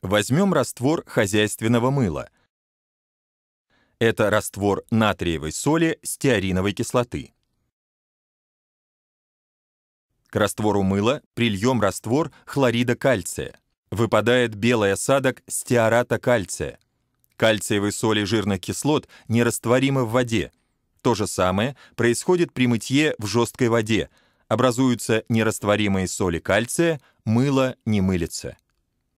Возьмем раствор хозяйственного мыла. Это раствор натриевой соли стеариновой кислоты. К раствору мыла прильем раствор хлорида кальция. Выпадает белый осадок стеарата кальция. Кальциевые соли жирных кислот нерастворимы в воде. То же самое происходит при мытье в жесткой воде. Образуются нерастворимые соли кальция, мыло не мылится.